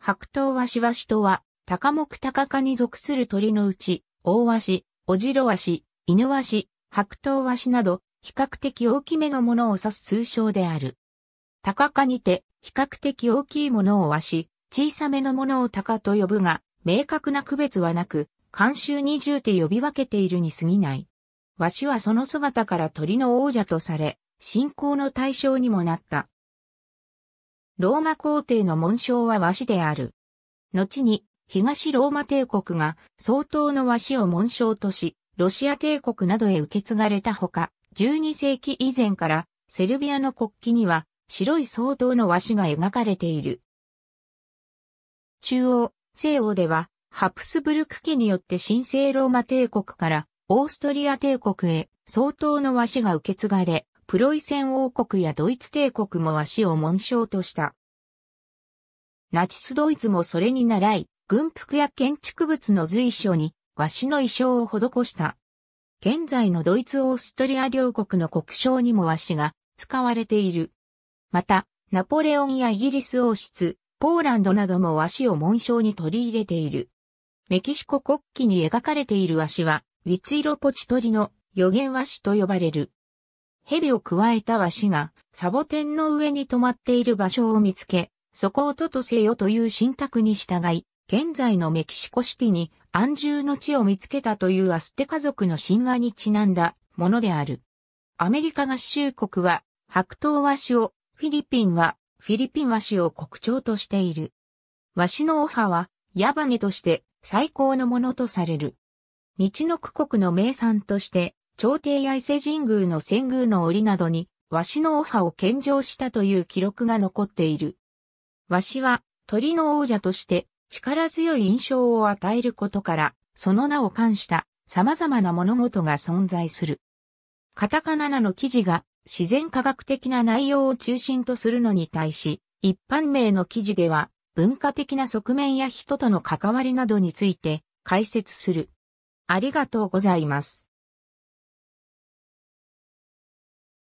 白頭ワシワシとは、高木高科に属する鳥のうち、大ワシ、オジロワシ、犬ワシ、白頭ワシなど、比較的大きめのものを指す通称である。高科にて、比較的大きいものをワシ、小さめのものを高と呼ぶが、明確な区別はなく、慣習二重で呼び分けているに過ぎない。ワシはその姿から鳥の王者とされ、信仰の対象にもなった。ローマ皇帝の紋章は和紙である。後に、東ローマ帝国が相当の和紙を紋章とし、ロシア帝国などへ受け継がれたほか、12世紀以前からセルビアの国旗には白い相当の和紙が描かれている。中央、西欧では、ハプスブルク家によって神聖ローマ帝国からオーストリア帝国へ相当の和紙が受け継がれ、プロイセン王国やドイツ帝国も和紙を紋章とした。ナチスドイツもそれに倣い、軍服や建築物の随所に和紙の衣装を施した。現在のドイツ・オーストリア両国の国章にも和紙が使われている。また、ナポレオンやイギリス王室、ポーランドなども和紙を紋章に取り入れている。メキシコ国旗に描かれている和紙は、ウィツイロポチトリの予言和紙と呼ばれる。蛇を加えた和紙が、サボテンの上に止まっている場所を見つけ、そこをととせよという信託に従い、現在のメキシコシティに安住の地を見つけたというアステ家族の神話にちなんだものである。アメリカ合衆国は白桃和紙を、フィリピンはフィリピン和紙を国鳥としている。和紙のオハは矢羽として最高のものとされる。道の区国の名産として朝廷や伊勢神宮の遷宮の折などに、しのオ派を献上したという記録が残っている。しは鳥の王者として力強い印象を与えることから、その名を冠した様々な物事が存在する。カタカナなの記事が自然科学的な内容を中心とするのに対し、一般名の記事では文化的な側面や人との関わりなどについて解説する。ありがとうございます。